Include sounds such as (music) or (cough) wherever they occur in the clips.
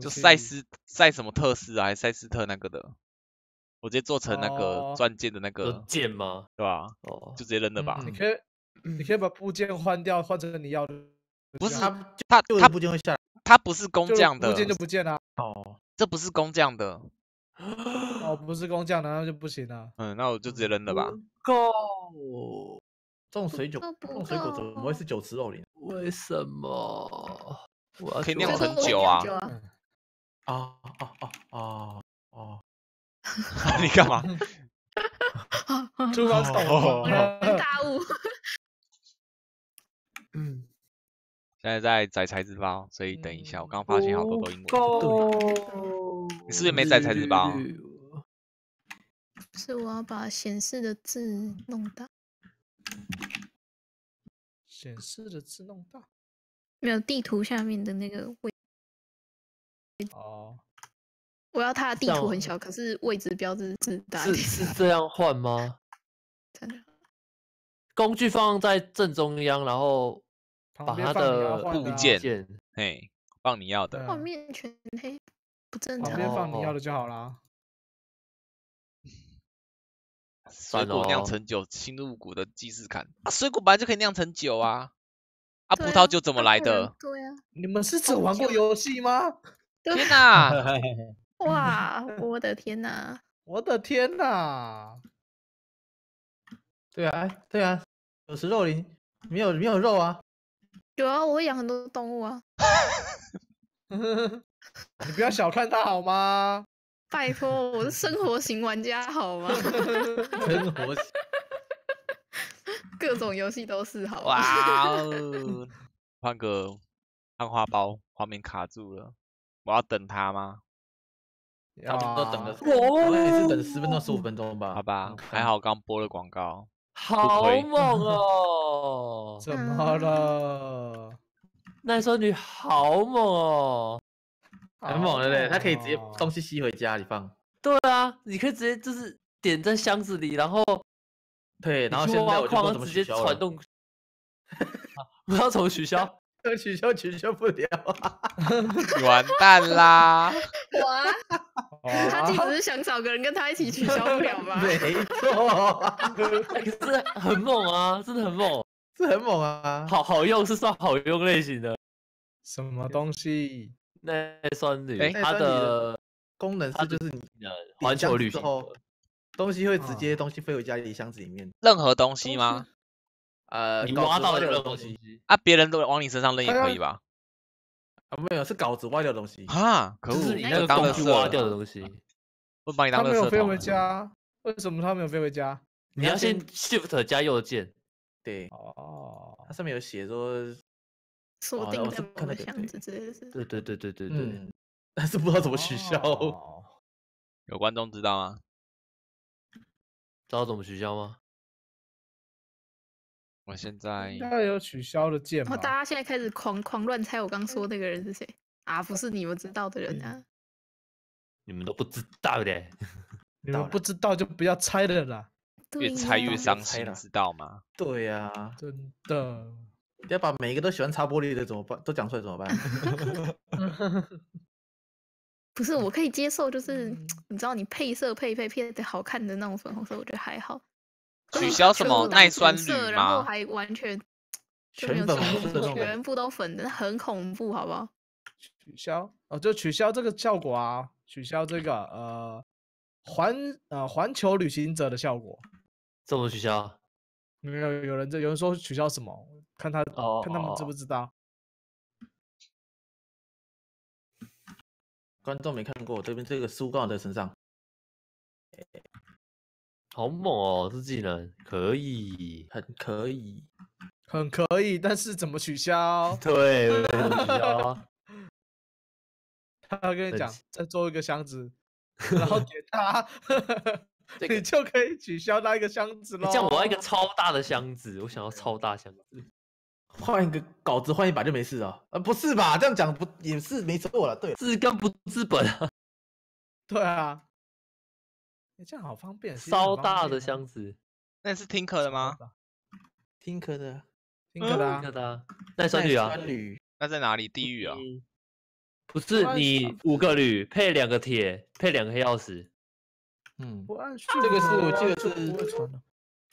就赛斯赛什么特斯啊，还是赛斯特那个的？我直接做成那个钻戒的那个剑吗？对吧？哦，就直接扔了吧。你可以，你可以把部件换掉，换成你要的。不是他，他部件会下，他不是工匠的部件就不见了。哦，这不是工匠的。哦，不是工匠的，那就不行了。嗯，那我就直接扔了吧。够。这种水酒，这种水果怎么会是酒池肉林？为什么？可以酿很久啊！啊啊啊啊啊！你干嘛？突 (laughs) 发大 (laughs) 嗯，现在在载材质包，所以等一下。我刚发现好多都英文。你是不是没载材质包？是我要把显示的字弄大。显示的字弄大。没有地图下面的那个位哦，我要它的地图很小，可是位置标志是是这样换吗？真的？(laughs) 工具放在正中央，然后把它的部件哎放你要的。画面全黑，不正常。旁边放你要的就好啦。水果酿成酒，新入股的既视感啊！水果本来就可以酿成酒啊。啊，葡萄酒怎么来的？对啊，你们是只玩过游戏吗？天哪！(laughs) 哇，我的天哪！(laughs) 我的天哪！对啊，对啊，有食肉林没有没有肉啊，有啊，我会养很多动物啊。(laughs) 你不要小看他好吗？拜托，我是生活型玩家好吗？生活型。(laughs) 各种游戏都是好哇，(laughs) 换个看花包，画面卡住了，我要等他吗？他们都等了，我也是等十分钟十五分钟吧，好吧，还好刚播了广告，好猛哦！(laughs) 怎么了？那少女好猛哦，很猛的嘞，他可以直接东西吸回家里放，对啊，你可以直接就是点在箱子里，然后。对，然后现在我就知道怎么不知道怎么取消，(laughs) 取消取消不了，(laughs) 完蛋啦！哇，他其实 (laughs) 是想找个人跟他一起取消不了吧？没错，是很猛啊，真的很猛，是很猛啊，好好用是算好用类型的。什么东西？耐酸女，它的功能是就是你的环球旅行。东西会直接东西飞回家里箱子里面，任何东西吗？呃，你挖到的任何东西啊，别人都往你身上扔也可以吧？啊，没有，是稿子挖掉的东西啊，可是你那个工具挖掉的东西，我把你当了色。没有飞回家，为什么他没有飞回家？你要先 Shift 加右键，对哦，它上面有写说锁定的箱子之类是，对对对对对对，但是不知道怎么取消，(laughs) 有观众知道吗？知道怎么取消吗？我现在该有取消的键。大家现在开始狂狂乱猜，我刚说那个人是谁啊？不是你们知道的人啊！你们都不知道的，你们不知道就不要猜的啦，(laughs) 越猜越伤心，知道吗？对呀，(laughs) 真的要把每一个都喜欢擦玻璃的怎么办？都讲出来怎么办？(laughs) 不是，我可以接受，就是 (tsk) 你知道，你配色配配配的好看的那种粉红色，我觉得还好。取消什么耐酸色，然后还完全 (tsk) 全粉红色，全部都粉的，很恐怖，好不好？取消哦，就取消这个效果啊！取消这个呃环呃环球旅行者的效果，怎么取消？有没有有人在有人说取消什么？看他看他们知不知道。观众没看过这边这个书好在身上，好猛哦！这技能可以，很可以，很可以。但是怎么取消？(laughs) 对，取消。他跟你讲，再做一个箱子，(laughs) 然后给他，(laughs) 你就可以取消那一个箱子了。这样我要一个超大的箱子，我想要超大箱子。换一个稿子，换一把就没事了。呃，不是吧？这样讲不也是没错了？对，治根不治本。对啊，这样好方便。稍大的箱子，那是听可的吗？听可的，听可的，听可的。那砖铝啊？那在哪里？地狱啊？不是你五个铝配两个铁，配两个黑曜石。嗯，这个是我记得是。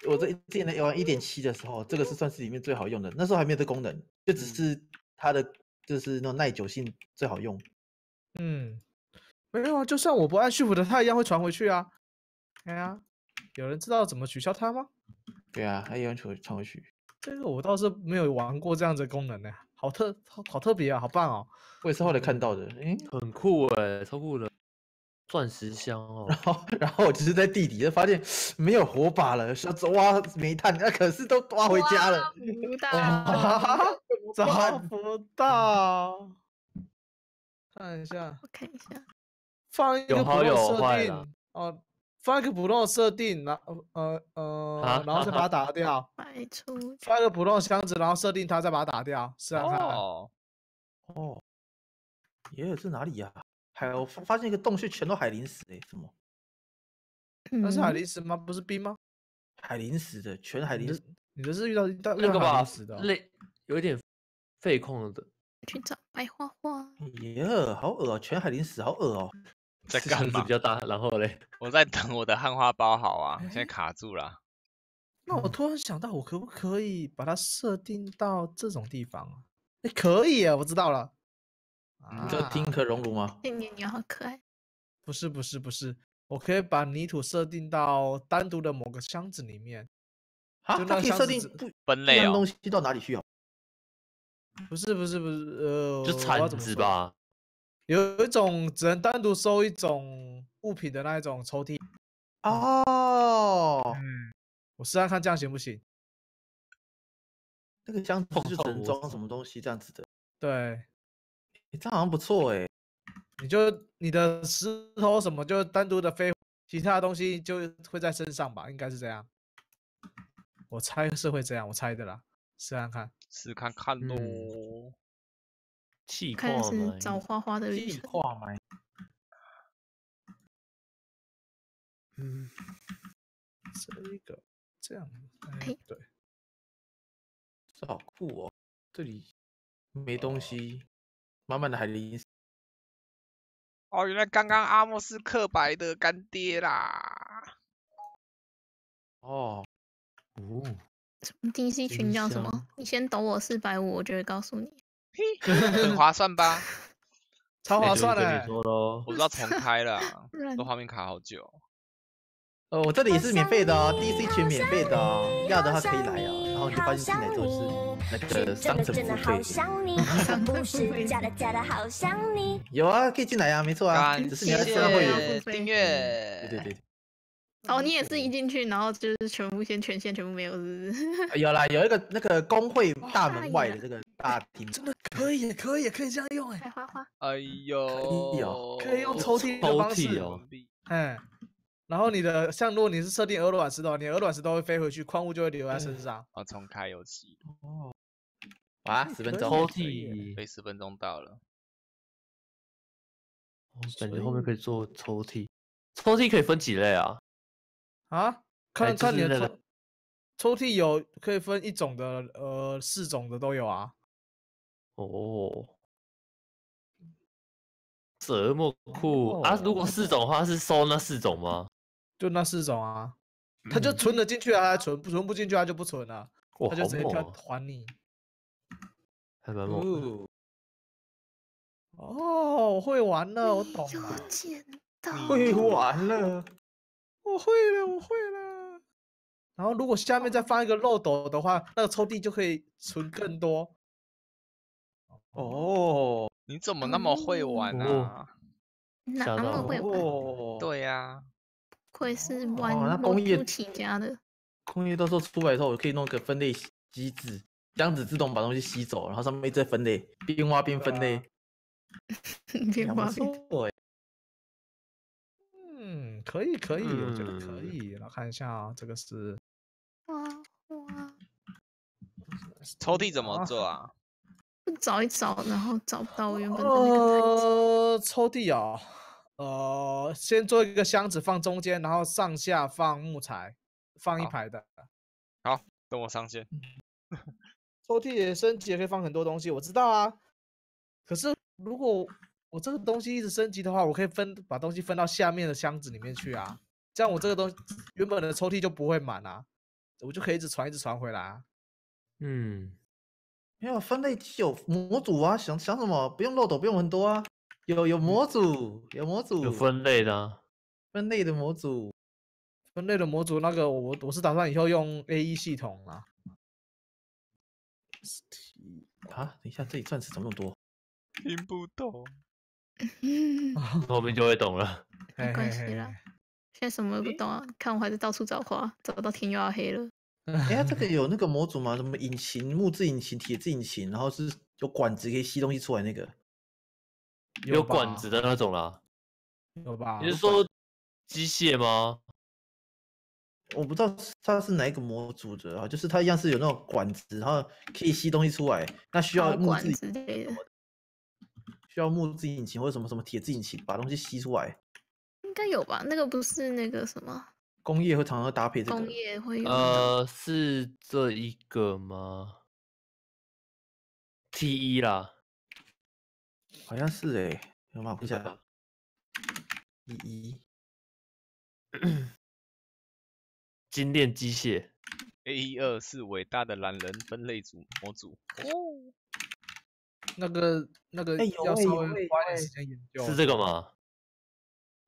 我这一之前的玩一点七的时候，这个是算是里面最好用的。那时候还没有这功能，就只是它的就是那种耐久性最好用。嗯，没有啊，就算我不按 shift 的，它一样会传回去啊。哎呀，有人知道怎么取消它吗？对啊，它一样会传回去。这个我倒是没有玩过这样子的功能呢，好特好特别啊，好棒哦！我也是后来看到的，诶，很酷诶，超酷的。钻石箱哦，然后然后我就是在地底就发现没有火把了，说挖煤炭，那可是都挖回家了，找不到，找 (laughs) 不到，看一下，我看一下，放一个普通的设定，哦，放一个普通的设定，然后呃呃，然后再把它打掉，(laughs) 卖出，放一个普通的箱子，然后设定它，再把它打掉，是啊，哦，哦，耶，这哪里呀？有我发发现一个洞穴，全都海灵石诶，什么？那是海灵石吗？不是冰吗？海灵石的，全海灵。你这是遇到一个累个 b 的，累，有点废控的。去找白花花。耶，好恶全海灵石，好恶哦。在干嘛？比较大。然后嘞，(laughs) 我在等我的汉化包好啊，现在卡住了。那我突然想到，我可不可以把它设定到这种地方啊？哎，可以啊，我知道了。这听可熔炉吗？你你好可爱。不是不是不是，我可以把泥土设定到单独的某个箱子里面。啊？它可以设定不分类啊？东西到哪里去啊？不是不是不是，呃，就材子吧。有一种只能单独收一种物品的那一种抽屉。哦。嗯。我试下看这样行不行？那个箱子是能装什么东西这样子的。对。这好像不错哎，你就你的石头什么就单独的飞，其他东西就会在身上吧？应该是这样，我猜是会这样，我猜的啦。试看看，试看看喽。气泡？找花花的气泡嗯，这一个这样，对，这好酷哦！这里没东西。慢慢的还零，哦，原来刚刚阿莫是克白的干爹啦。哦，哦，DC 群叫什么？你先抖我四百五，我就会告诉你。很划算吧？(laughs) 超划算的。我都要重开了，(laughs) 都画面卡好久。呃，我这里也是免费的哦，DC 群免费的，哦，要的话可以来哦。好想你，真的真的好想你，是假的假的好想你。有啊，可以进来呀，没错啊，只是你要先会员订阅。对对对。哦，你也是一进去，然后就是全部先权限全部没有，是不是？(laughs) 有了，有一个那个工会大门外的这个大厅，真的可以，可以，可以这样用哎。花花。哎呦。可以用抽屉的方式。嗯，然后你的像，如果你是设定鹅卵石的话，你鹅卵石都会飞回去，矿物就会留在身上。啊，重开游戏。哦。啊，十分钟。抽屉，十分钟到了。感觉后面可以做抽屉。抽屉可以分几类啊？啊？看看你抽。抽屉有可以分一种的，呃，四种的都有啊。哦。这么酷啊！如果四种的话，是收那四种吗？就那四种啊，他就存得进去啊，还存不存不进去，他就不存了，他就直接跳还你。哦，我会玩了，我懂了，会玩了，我会了，我会了。然后如果下面再放一个漏斗的话，那个抽屉就可以存更多。哦，你怎么那么会玩啊？哪那么会玩？对呀。会是玩业起家的，工业到时候出来的时候，我可以弄一个分类机制，这样子自动把东西吸走，然后上面一直在分类，边挖边分类，(laughs) 边挖边做。嗯，可以可以，我觉得可以。然后看一下啊，这个是花花，抽屉怎么做啊？找一找，然后找不到我原本的那个抽屉啊。呃，先做一个箱子放中间，然后上下放木材，放一排的。好，等我上线。(laughs) 抽屉升级也可以放很多东西，我知道啊。可是如果我这个东西一直升级的话，我可以分把东西分到下面的箱子里面去啊，这样我这个东原本的抽屉就不会满了，我就可以一直传一直传回来啊。嗯，没有分类器有模组啊，想想什么，不用漏斗，不用很多啊。有有模组，有模组，有分类的，分类的模组，分类的模组。那个我我是打算以后用 A.E 系统啊。啊，等一下，这里钻石怎么那么多？听不懂，(laughs) 后面就会懂了。(laughs) 没关系啦，现在什么都不懂啊。看我还在到处找花，找不到天又要黑了。哎呀，这个 (laughs) 有那个模组吗？什么引擎、木质引擎、铁质引擎，然后是有管子可以吸东西出来那个。有管子的那种啦，有吧？你是说机械吗？我不知道它是哪一个模组的啊，就是它一样是有那种管子，然后可以吸东西出来。那需要木子之类需要木引擎或者什么什么铁制引擎把东西吸出来，应该有吧？那个不是那个什么工业和常常搭配，工业会呃，是这一个吗？T 一啦。好像是哎，我马虎一下。一一，(coughs) 精炼机械 A 一二是伟大的懒人分类组模组。哦，那个那个要稍微花点时间研究，是这个吗？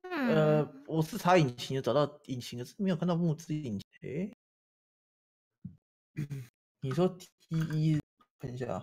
呃，我是查引擎找到引擎的是没有看到木质引擎。哎，(coughs) 你说 T 一，看一下啊。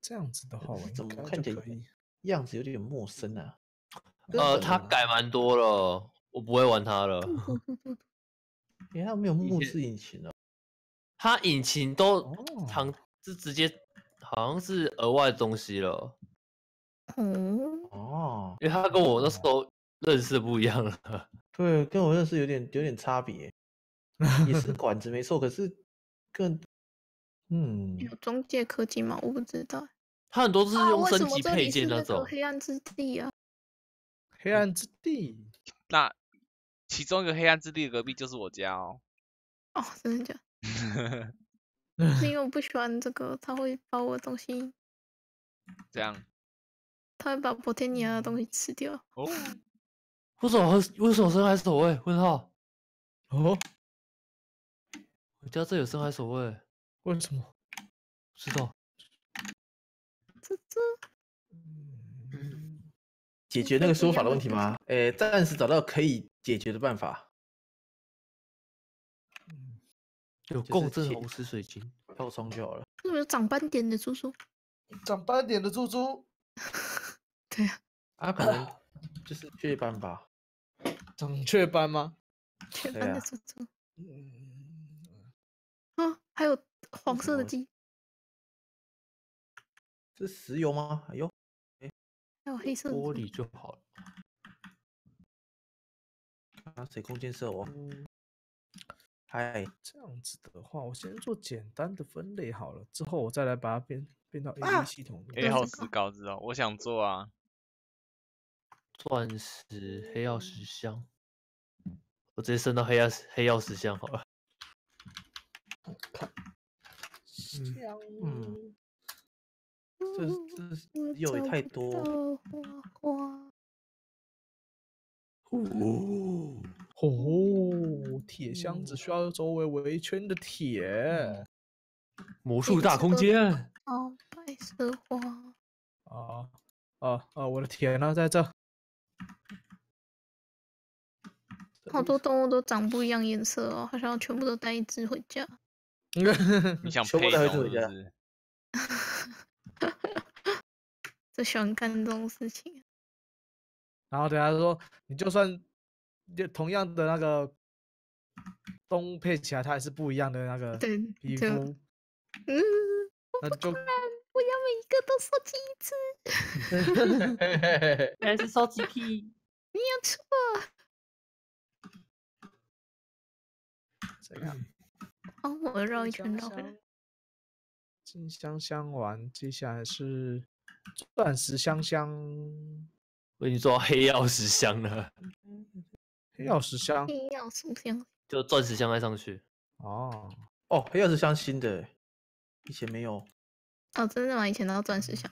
这样子的话，我怎么看着样子有点陌生啊？呃，他改蛮多了，我不会玩他了。你看，他没有木质引擎了，他引擎都长，是直接好像是额外的东西了。(laughs) 嗯，哦，因为他跟我那时候认识不一样了。(laughs) 对，跟我认识有点有点差别，(laughs) 也是管子没错，可是更。嗯，有中介科技吗？我不知道。他很多都是用升级配件那种。黑暗之地啊？黑暗之地，那其中一个黑暗之地隔壁就是我家哦。哦，真的假？(laughs) 是因 (laughs) 为我不喜欢这个，他会把我的东西。(laughs) 这样。他会把博天尼亚的东西吃掉。哦。为什么？为什么深海守卫？问号。哦。我家这有深海守卫。为什么？知道？这这……解决那个输入法的问题吗？哎，暂时找到可以解决的办法。嗯，有共振红石水晶飘窗就好了。有没有长斑点的猪猪？长斑点的猪猪？(laughs) 对啊。啊，可能 (coughs) 就是雀斑吧。长雀斑吗？雀斑的猪猪。嗯。啊，还有。黄色的鸡，是石油吗？哎呦，哎，玻璃就好了。啊，水空间射我。嗨，这样子的话，我先做简单的分类好了，之后我再来把它变变到 A P 系统。黑曜石稿子哦，我想做啊。钻石、黑曜石箱，我直接升到黑曜黑曜石箱好了。嗯，这这是有太多哦哦哦！铁箱只需要周围围圈的铁，魔术大空间哦，白色花啊啊啊！我的天呢，在这好多动物都长不一样颜色哦，好想要全部都带一只回家。(laughs) 你想配什么？就 (laughs) 喜欢干这种事情。然后等下说，你就算就同样的那个东配起来，它还是不一样的那个皮肤。嗯，我不我要每一个都收集一次。(laughs) 还是收集癖？你有错。这样。哦，我绕一圈来。金香香完，接下来是钻石香香。我已经做黑曜石香了。(laughs) 黑曜石香，黑曜石香，就钻石香再上去。哦，哦，黑曜石香新的，以前没有。哦，真的吗？以前拿到钻石香，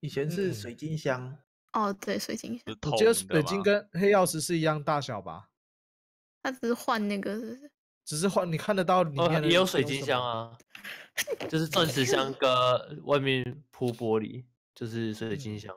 以前是水晶香。哦，对，水晶香。记得水晶跟黑曜石是一样大小吧？它只是换那个，是不是？只是换你看得到里面也有水晶箱啊，就是钻石箱，跟外面铺玻璃，就是水晶箱。